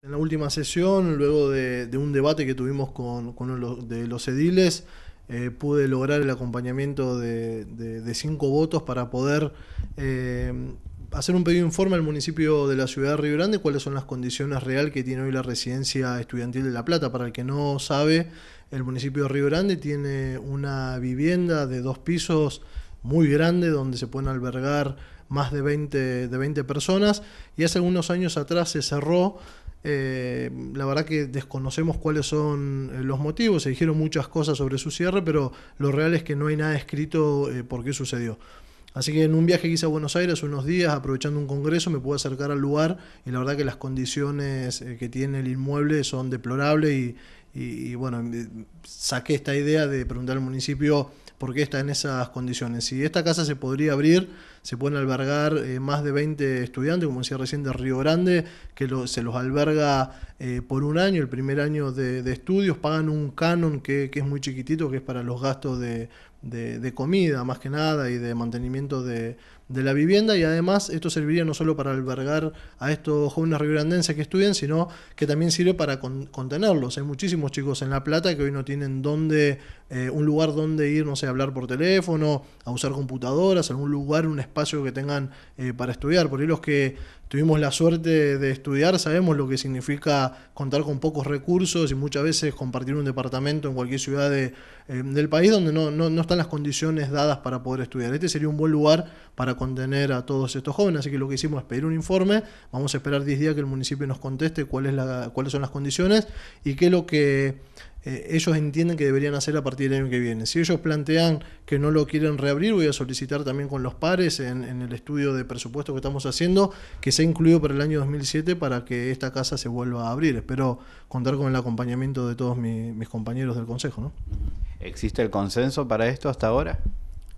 En la última sesión, luego de, un debate que tuvimos con, uno de los ediles, eh, pude lograr el acompañamiento de, cinco votos para poder eh, hacer un pedido de informe al municipio de la ciudad de Río Grande cuáles son las condiciones reales que tiene hoy la residencia estudiantil de La Plata. Para el que no sabe, el municipio de Río Grande tiene una vivienda de dos pisos muy grande donde se pueden albergar más de 20, de 20 personas y hace algunos años atrás se cerró eh, la verdad que desconocemos cuáles son eh, los motivos, se dijeron muchas cosas sobre su cierre, pero lo real es que no hay nada escrito eh, por qué sucedió. Así que en un viaje que hice a Buenos Aires unos días, aprovechando un congreso, me pude acercar al lugar y la verdad que las condiciones que tiene el inmueble son deplorables y, bueno, saqué esta idea de preguntar al municipio por qué está en esas condiciones. Si esta casa se podría abrir se pueden albergar eh, más de 20 estudiantes, como decía recién, de Río Grande, que se los alberga eh, por un año, el primer año de, estudios, pagan un canon que, que, es muy chiquitito, que es para los gastos de, comida más que nada y de mantenimiento de, la vivienda, y además esto serviría no solo para albergar a estos jóvenes riograndenses que estudian, sino que también sirve para contenerlos. Hay muchísimos chicos en La Plata que hoy no tienen dónde, eh, un lugar donde ir, no sé, a hablar por teléfono, a usar computadoras, algún lugar, un espacio que tengan eh, para estudiar. Por los que tuvimos la suerte de estudiar sabemos lo que significa contar con pocos recursos y muchas veces compartir un departamento en cualquier ciudad eh, del país donde no, no, no, están las condiciones dadas para poder estudiar. Este sería un buen lugar para contener a todos estos jóvenes, así que lo que hicimos es pedir un informe, vamos a esperar 10 días que el municipio nos conteste cuál es la, cuáles son las condiciones y qué es lo que... Eh, ellos entienden que deberían hacer a partir del año que viene. Si ellos plantean que no lo quieren reabrir, voy a solicitar también con los pares en, el estudio de presupuesto que estamos haciendo que sea incluido para el año 2007 para que esta casa se vuelva a abrir. Espero contar con el acompañamiento de todos mis compañeros del Consejo. ¿Existe el consenso para esto hasta ahora?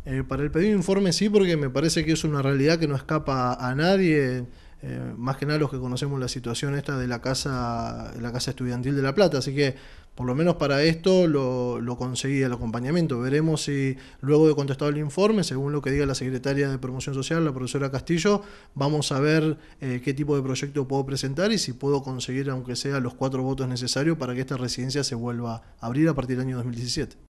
Eh, para el pedido de informe sí, porque me parece que es una realidad que no escapa a nadie. Eh, más que nada los que conocemos la situación esta de la casa, la casa estudiantil de La Plata, así que por lo menos para esto lo, lo conseguí el acompañamiento. Veremos si luego de contestar el informe, según lo que diga la secretaria de Promoción Social, la profesora Castillo, vamos a ver eh, qué tipo de proyecto puedo presentar y si puedo conseguir, aunque sea, los cuatro votos necesarios para que esta residencia se vuelva a abrir a partir del año 2017.